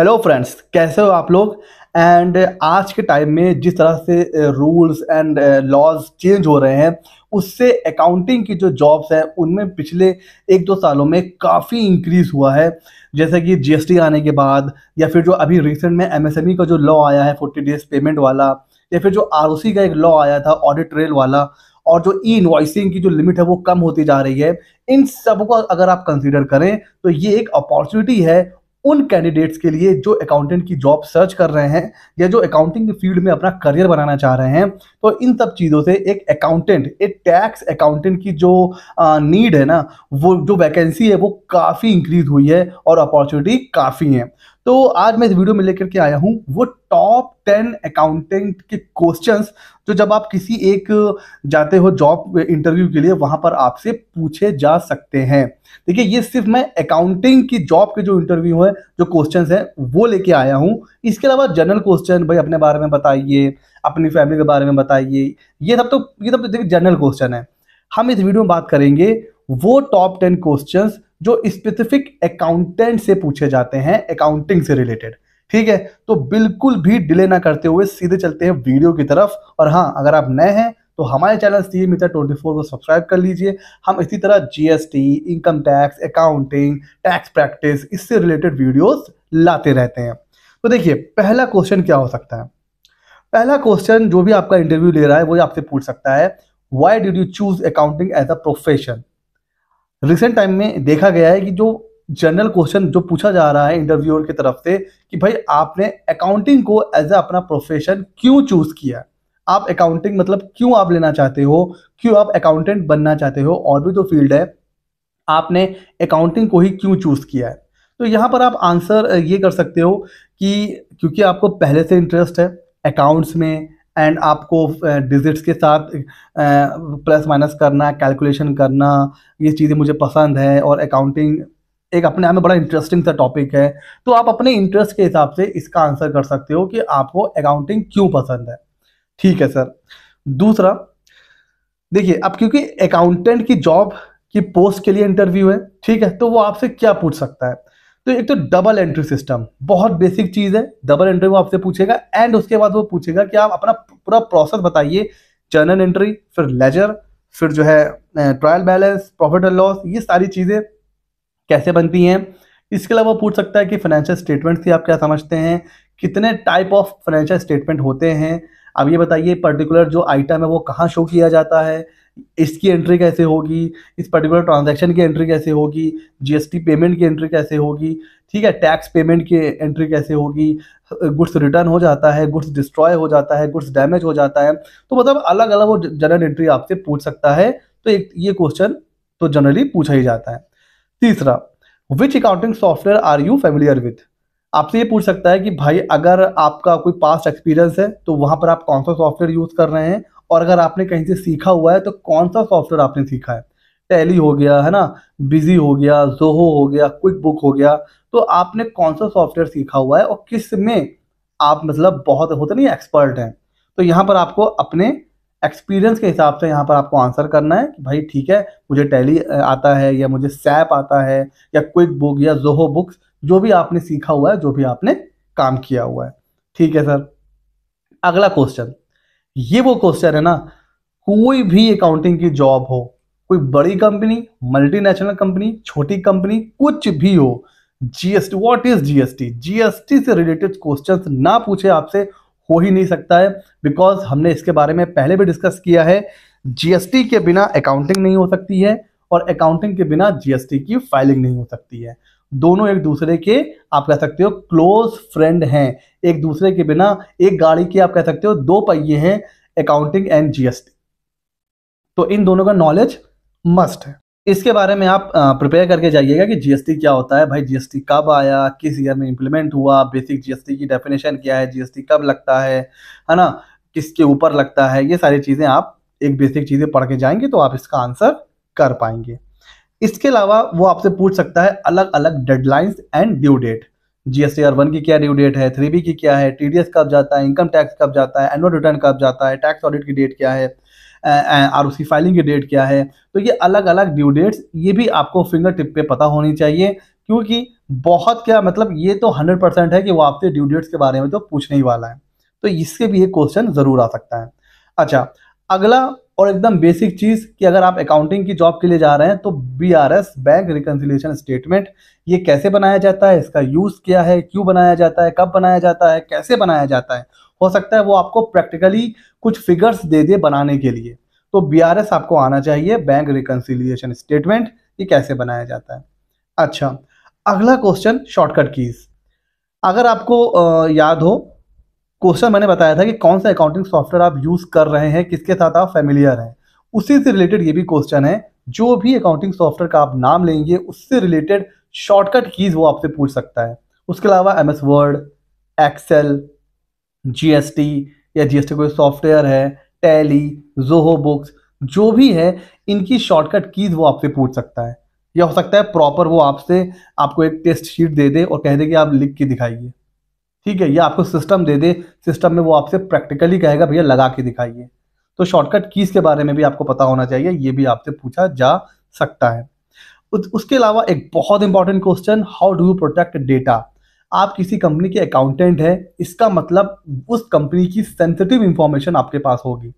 hello friends कैसे हो आप लोग एंड आज के टाइम में जिस तरह से रूल्स एंड लॉज चेंज हो रहे हैं उससे अकाउंटिंग की जो जॉब्स हैं उनमें पिछले एक दो सालों में काफ़ी इंक्रीज़ हुआ है जैसे कि जीएसटी आने के बाद या फिर जो अभी रिसेंट में एमएसएमई e का जो लॉ आया है फोर्टी डेज पेमेंट वाला या फिर जो आर का एक लॉ आया था ऑडिट रेल वाला और जो ई इन्वाइसिंग की जो लिमिट है वो कम होती जा रही है इन सब को अगर आप कंसिडर करें तो ये एक अपॉर्चुनिटी है उन कैंडिडेट्स के लिए जो अकाउंटेंट की जॉब सर्च कर रहे हैं या जो अकाउंटिंग के फील्ड में अपना करियर बनाना चाह रहे हैं तो इन सब चीज़ों से एक अकाउंटेंट एक टैक्स अकाउंटेंट की जो नीड है ना वो जो वैकेंसी है वो काफ़ी इंक्रीज हुई है और अपॉर्चुनिटी काफ़ी है तो आज मैं इस वीडियो में लेकर के आया हूँ वो टॉप टेन अकाउंटेंट के क्वेश्चंस जो जब आप किसी एक जाते हो जॉब इंटरव्यू के लिए वहां पर आपसे पूछे जा सकते हैं देखिए ये सिर्फ मैं अकाउंटिंग की जॉब के जो इंटरव्यू है जो क्वेश्चंस हैं वो लेके आया हूँ इसके अलावा जनरल क्वेश्चन भाई अपने बारे में बताइए अपनी फैमिली के बारे में बताइए ये सब तो ये सब तो देखिए जनरल क्वेश्चन है हम इस वीडियो में बात करेंगे वो टॉप टेन क्वेश्चंस जो स्पेसिफिक अकाउंटेंट से पूछे जाते हैं अकाउंटिंग से रिलेटेड ठीक है तो बिल्कुल भी डिले ना करते हुए सीधे चलते हैं वीडियो की तरफ और हाँ अगर आप नए हैं तो हमारे channel C Mitra twenty four को सब्सक्राइब कर लीजिए हम इसी तरह GST income tax accounting tax practice इससे रिलेटेड वीडियोस लाते रहते हैं तो देखिए पहला क्वेश्चन क्या हो सकता है पहला क्वेश्चन जो भी आपका इंटरव्यू ले रहा है वो आपसे पूछ सकता है why did you choose accounting as a profession recent time में देखा गया है कि जो जनरल क्वेश्चन जो पूछा जा रहा है इंटरव्यूअर की तरफ से कि भाई आपने अकाउंटिंग को एज ए अपना प्रोफेशन क्यों चूज किया आप अकाउंटिंग मतलब क्यों आप लेना चाहते हो क्यों आप अकाउंटेंट बनना चाहते हो और भी जो तो फील्ड है आपने अकाउंटिंग को ही क्यों चूज किया है तो यहाँ पर आप आंसर ये कर सकते हो कि क्योंकि आपको पहले से इंटरेस्ट है अकाउंट्स में एंड आपको डिजिट्स के साथ प्लस माइनस करना कैलकुलेशन करना ये चीज़ें मुझे पसंद है और अकाउंटिंग एक अपने आप में बड़ा इंटरेस्टिंग सा टॉपिक है तो आप अपने इंटरेस्ट के हिसाब से इसका आंसर कर सकते हो कि आपको अकाउंटिंग क्यों पसंद है ठीक है सर दूसरा देखिए अब क्योंकि अकाउंटेंट की जॉब की पोस्ट के लिए इंटरव्यू है ठीक है तो वो आपसे क्या पूछ सकता है तो एक तो डबल एंट्री सिस्टम बहुत बेसिक चीज़ है डबल एंट्री वो आपसे पूछेगा एंड उसके बाद वो पूछेगा कि आप अपना पूरा प्रोसेस बताइए जर्नल एंट्री फिर लेजर फिर जो है trial balance profit and loss ये सारी चीज़ें कैसे बनती हैं इसके अलावा पूछ सकता है कि फाइनेंशियल स्टेटमेंट से आप क्या समझते हैं कितने टाइप ऑफ फाइनेंशियल स्टेटमेंट होते हैं अब ये बताइए पर्टिकुलर जो आइटम है वो कहाँ शो किया जाता है इसकी एंट्री कैसे होगी इस पर्टिकुलर ट्रांजैक्शन की एंट्री कैसे होगी जीएसटी पेमेंट की एंट्री कैसे होगी ठीक है टैक्स पेमेंट की एंट्री कैसे होगी गुड्स रिटर्न हो जाता है गुड्स डिस्ट्रॉय हो जाता है गुड्स डैमेज हो जाता है तो मतलब अलग अलग वो जनरल एंट्री आपसे पूछ सकता है तो एक ये क्वेश्चन तो जनरली पूछा ही जाता है तीसरा which accounting software are you familiar with आपसे ये पूछ सकता है कि भाई अगर आपका कोई पास्ट एक्सपीरियंस है तो वहाँ पर आप कौन सा सॉफ्टवेयर यूज़ कर रहे हैं और अगर आपने कहीं से सीखा हुआ है तो कौन सा सॉफ्टवेयर आपने सीखा है टैली हो गया है ना बिजी हो गया जोहो हो गया क्विक बुक हो गया तो आपने कौन सा सॉफ्टवेयर सीखा हुआ है और किस में आप मतलब बहुत होते नहीं एक्सपर्ट हैं तो यहाँ पर आपको अपने एक्सपीरियंस के हिसाब से यहाँ पर आपको आंसर करना है कि भाई ठीक है मुझे टैली आता है या मुझे सैप आता है या क्विक बुक या जोहो बुक्स जो भी आपने सीखा हुआ है जो भी आपने काम किया हुआ है ठीक है सर अगला क्वेश्चन ये वो क्वेश्चन है ना कोई भी अकाउंटिंग की जॉब हो कोई बड़ी कंपनी मल्टीनेशनल कंपनी छोटी कंपनी कुछ भी हो GST what is GST GST से रिलेटेड क्वेश्चंस ना पूछे आपसे हो ही नहीं सकता है बिकॉज हमने इसके बारे में पहले भी डिस्कस किया है जीएसटी के बिना अकाउंटिंग नहीं हो सकती है और अकाउंटिंग के बिना जीएसटी की फाइलिंग नहीं हो सकती है दोनों एक दूसरे के आप कह सकते हो क्लोज फ्रेंड हैं एक दूसरे के बिना एक गाड़ी के आप कह सकते हो दो पहिए हैं अकाउंटिंग एंड जीएसटी तो इन दोनों का नॉलेज मस्ट है इसके बारे में आप प्रिपेयर करके जाइएगा कि जीएसटी क्या होता है भाई जीएसटी कब आया किस ईयर में इंप्लीमेंट हुआ बेसिक जीएसटी की डेफिनेशन क्या है जीएसटी कब लगता है है ना किसके ऊपर लगता है ये सारी चीज़ें आप एक बेसिक चीज़ें पढ़ के जाएंगे तो आप इसका आंसर कर पाएंगे इसके अलावा वो आपसे पूछ सकता है अलग अलग deadlines and due date GST R one की क्या ड्यू डेट है थ्री बी की क्या है टीडीएस कब जाता है इनकम टैक्स कब जाता है एनुअल रिटर्न कब जाता है टैक्स ऑडिट की डेट क्या है आर उसकी फाइलिंग की डेट क्या है तो ये अलग अलग ड्यू डेट्स ये भी आपको फिंगर टिप पे पता होनी चाहिए क्योंकि बहुत क्या मतलब ये तो हंड्रेड परसेंट है कि वो आपसे ड्यू डेट्स के बारे में तो पूछने ही वाला है तो इसके भी एक क्वेश्चन ज़रूर आ सकता है अच्छा अगला और एकदम बेसिक चीज़ कि अगर आप अकाउंटिंग की जॉब के लिए जा रहे हैं तो B R S bank reconciliation statement ये कैसे बनाया जाता है इसका यूज़ क्या है क्यों बनाया जाता है कब बनाया जाता है कैसे बनाया जाता है हो सकता है वो आपको प्रैक्टिकली कुछ फिगर्स दे दे बनाने के लिए तो बी आर एस आपको आना चाहिए बैंक रिकन्सिलियेशन स्टेटमेंट ये कैसे बनाया जाता है अच्छा अगला क्वेश्चन शॉर्टकट कीज़ अगर आपको याद हो क्वेश्चन मैंने बताया था कि कौन सा अकाउंटिंग सॉफ्टवेयर आप यूज़ कर रहे हैं किसके साथ आप फेमिलियर हैं उसी से रिलेटेड ये भी क्वेश्चन है जो भी अकाउंटिंग सॉफ्टवेयर का आप नाम लेंगे उससे रिलेटेड शॉर्टकट कीज़ वो आपसे पूछ सकता है उसके अलावा M S word excel G या जी एस टी कोई सॉफ्टवेयर है टैली जोहो बुक्स जो भी है इनकी शॉर्टकट कीज़ वो आपसे पूछ सकता है या हो सकता है प्रॉपर वो आपसे आपको एक टेस्ट शीट दे दे और कह दे कि आप लिख के दिखाइए ठीक है या आपको सिस्टम दे दे सिस्टम में वो आपसे प्रैक्टिकली कहेगा भैया लगा के दिखाइए तो शॉर्टकट कीज़ के बारे में भी आपको पता होना चाहिए ये भी आपसे पूछा जा सकता है उस, उसके अलावा एक बहुत important question how do you protect data आप किसी कंपनी के अकाउंटेंट हैं इसका मतलब उस कंपनी की सेंसिटिव इंफॉर्मेशन आपके पास होगी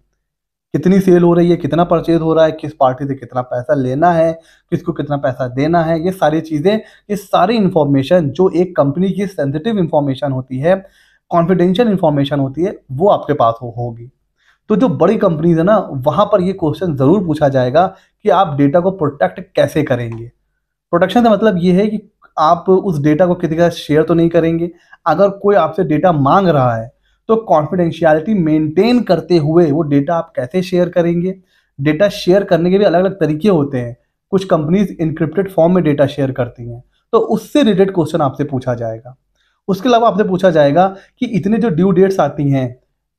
कितनी सेल हो रही है कितना परचेज हो रहा है किस पार्टी से कितना पैसा लेना है किसको कितना पैसा देना है ये सारी चीज़ें ये सारी इन्फॉर्मेशन जो एक कंपनी की सेंसिटिव इन्फॉर्मेशन होती है कॉन्फिडेंशियल इन्फॉर्मेशन होती है वो आपके पास हो, होगी तो जो बड़ी कंपनीज है ना वहाँ पर ये क्वेश्चन ज़रूर पूछा जाएगा कि आप डेटा को प्रोटेक्ट कैसे करेंगे प्रोटेक्शन का मतलब ये है कि आप उस डेटा को किसी का शेयर तो नहीं करेंगे अगर कोई आपसे डेटा मांग रहा है तो कॉन्फिडेंशियलिटी मेंटेन करते हुए वो डेटा आप कैसे शेयर करेंगे डेटा शेयर करने के भी अलग अलग तरीके होते हैं कुछ कंपनीज इनक्रिप्टेड फॉर्म में डेटा शेयर करती हैं तो उससे रिलेटेड क्वेश्चन आपसे पूछा जाएगा उसके अलावा आपसे पूछा जाएगा कि इतने जो ड्यू डेट्स आती हैं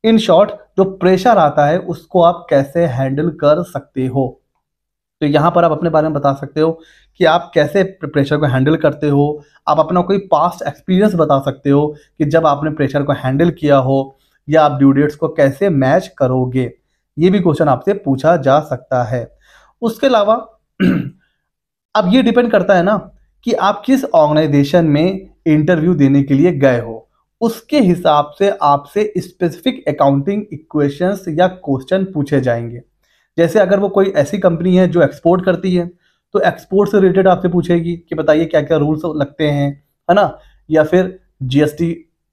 इन शॉर्ट जो प्रेशर आता है उसको आप कैसे हैंडल कर सकते हो तो यहाँ पर आप अपने बारे में बता सकते हो कि आप कैसे प्रेशर को हैंडल करते हो आप अपना कोई पास्ट एक्सपीरियंस बता सकते हो कि जब आपने प्रेशर को हैंडल किया हो या आप ड्यू डेट्स को कैसे मैच करोगे ये भी क्वेश्चन आपसे पूछा जा सकता है उसके अलावा अब ये डिपेंड करता है ना कि आप किस ऑर्गेनाइजेशन में इंटरव्यू देने के लिए गए हो उसके हिसाब से आपसे स्पेसिफिक अकाउंटिंग इक्वेशंस या क्वेश्चन पूछे जाएंगे जैसे अगर वो कोई ऐसी कंपनी है जो एक्सपोर्ट करती है तो एक्सपोर्ट से रिलेटेड आपसे पूछेगी कि बताइए क्या क्या रूल्स लगते हैं है ना या फिर जीएसटी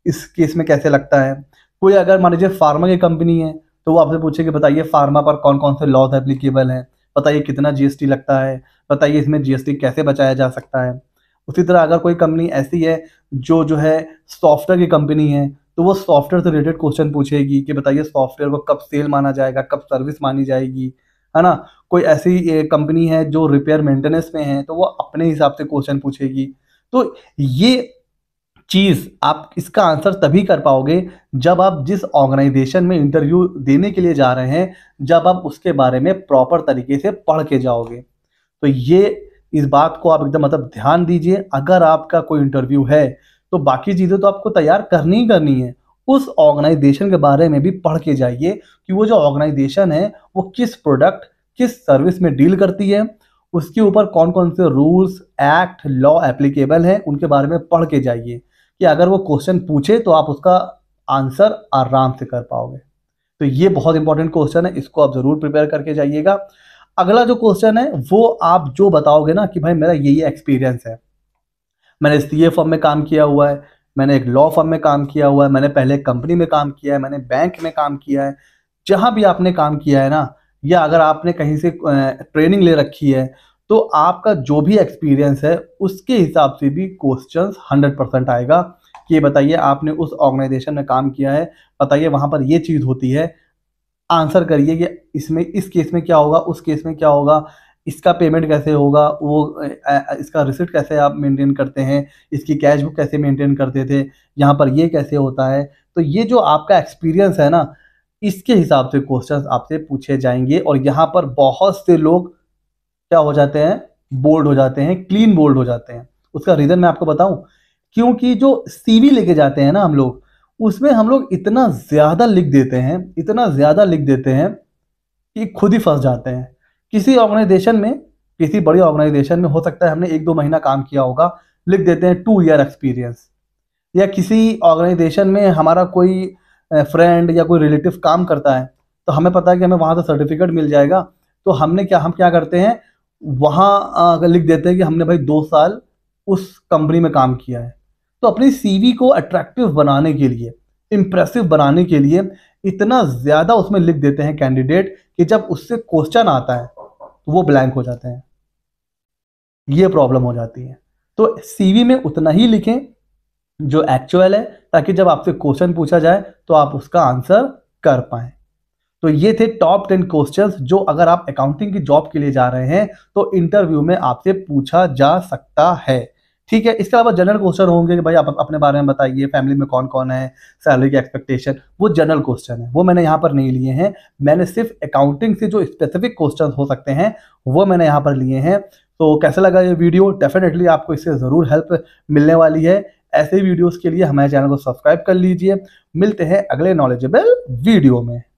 इस केस में कैसे लगता है कोई अगर मान लीजिए फार्मा की कंपनी है तो वो आपसे पूछेगी बताइए फार्मा पर कौन कौन से लॉज एप्लीकेबल हैं बताइए कितना जीएसटी लगता है बताइए इसमें जीएसटी कैसे बचाया जा सकता है उसी तरह अगर कोई कंपनी ऐसी है जो जो है सॉफ्टवेयर की कंपनी है तो वो सॉफ्टवेयर से रिलेटेड क्वेश्चन पूछेगी कि बताइए सॉफ्टवेयर को कब सेल माना जाएगा कब सर्विस मानी जाएगी है ना कोई ऐसी कंपनी है जो रिपेयर मेंटेनेंस में है तो वो अपने हिसाब से क्वेश्चन पूछेगी तो ये चीज़ आप इसका आंसर तभी कर पाओगे जब आप जिस ऑर्गेनाइजेशन में इंटरव्यू देने के लिए जा रहे हैं जब आप उसके बारे में प्रॉपर तरीके से पढ़ के जाओगे तो ये इस बात को आप एकदम मतलब ध्यान दीजिए अगर आपका कोई इंटरव्यू है तो बाकी चीज़ें तो आपको तैयार करनी ही करनी है उस ऑर्गेनाइजेशन के बारे में भी पढ़ के जाइए कि वो जो ऑर्गेनाइजेशन है वो किस प्रोडक्ट किस सर्विस में डील करती है उसके ऊपर कौन कौन से रूल्स एक्ट लॉ एप्लीकेबल हैं उनके बारे में पढ़ के जाइए कि अगर वो क्वेश्चन पूछे तो आप उसका आंसर आराम से कर पाओगे तो ये बहुत इंपॉर्टेंट क्वेश्चन है इसको आप ज़रूर प्रिपेयर करके जाइएगा अगला जो क्वेश्चन है वो आप जो बताओगे ना कि भाई मेरा ये ये एक्सपीरियंस है मैंने सी फॉर्म में काम किया हुआ है मैंने एक लॉ फर्म में काम किया हुआ है मैंने पहले कंपनी में काम किया है मैंने बैंक में काम किया है जहाँ भी आपने काम किया है ना या अगर आपने कहीं से ट्रेनिंग ले रखी है तो आपका जो भी एक्सपीरियंस है उसके हिसाब से भी क्वेश्चन हंड्रेड परसेंट आएगा कि बताइए आपने उस ऑर्गेनाइजेशन में काम किया है बताइए वहाँ पर ये चीज़ होती है आंसर करिए कि इसमें इस केस में क्या होगा उस केस में क्या होगा इसका पेमेंट कैसे होगा वो इसका रिसिप्ट कैसे आप मेंटेन करते हैं इसकी कैश बुक कैसे मेंटेन करते थे यहाँ पर ये कैसे होता है तो ये जो आपका एक्सपीरियंस है ना इसके हिसाब से क्वेश्चंस आपसे पूछे जाएंगे और यहाँ पर बहुत से लोग क्या हो जाते हैं बोल्ड हो जाते हैं क्लीन बोल्ड हो जाते हैं उसका रीज़न मैं आपको बताऊँ क्योंकि जो सी लेके जाते हैं ना हम लोग उसमें हम लोग इतना ज़्यादा लिख देते हैं इतना ज़्यादा लिख देते हैं कि खुद ही फंस जाते हैं किसी ऑर्गेनाइजेशन में किसी बड़ी ऑर्गेनाइजेशन में हो सकता है हमने एक दो महीना काम किया होगा लिख देते हैं टू ईयर एक्सपीरियंस या किसी ऑर्गेनाइजेशन में हमारा कोई फ्रेंड या कोई रिलेटिव काम करता है तो हमें पता है कि हमें वहाँ से सर्टिफिकेट मिल जाएगा तो हमने क्या हम क्या करते हैं वहाँ लिख देते हैं कि हमने भाई दो साल उस कंपनी में काम किया है तो अपनी सी को अट्रैक्टिव बनाने के लिए इम्प्रेसिव बनाने के लिए इतना ज़्यादा उसमें लिख देते हैं कैंडिडेट कि जब उससे क्वेश्चन आता है तो वो ब्लैंक हो जाते हैं ये प्रॉब्लम हो जाती है तो सीवी में उतना ही लिखें जो एक्चुअल है ताकि जब आपसे क्वेश्चन पूछा जाए तो आप उसका आंसर कर पाए तो ये थे टॉप टेन क्वेश्चन जो अगर आप अकाउंटिंग की जॉब के लिए जा रहे हैं तो इंटरव्यू में आपसे पूछा जा सकता है ठीक है इसके अलावा जनरल क्वेश्चन होंगे कि भाई आप अपने बारे में बताइए फैमिली में कौन कौन है सैलरी की एक्सपेक्टेशन वो जनरल क्वेश्चन है वो मैंने यहाँ पर नहीं लिए हैं मैंने सिर्फ अकाउंटिंग से जो स्पेसिफिक क्वेश्चन हो सकते हैं वो मैंने यहाँ पर लिए हैं तो कैसा लगा ये वीडियो डेफिनेटली आपको इससे ज़रूर हेल्प मिलने वाली है ऐसे वीडियोस के लिए हमारे चैनल को सब्सक्राइब कर लीजिए मिलते हैं अगले नॉलेजेबल वीडियो में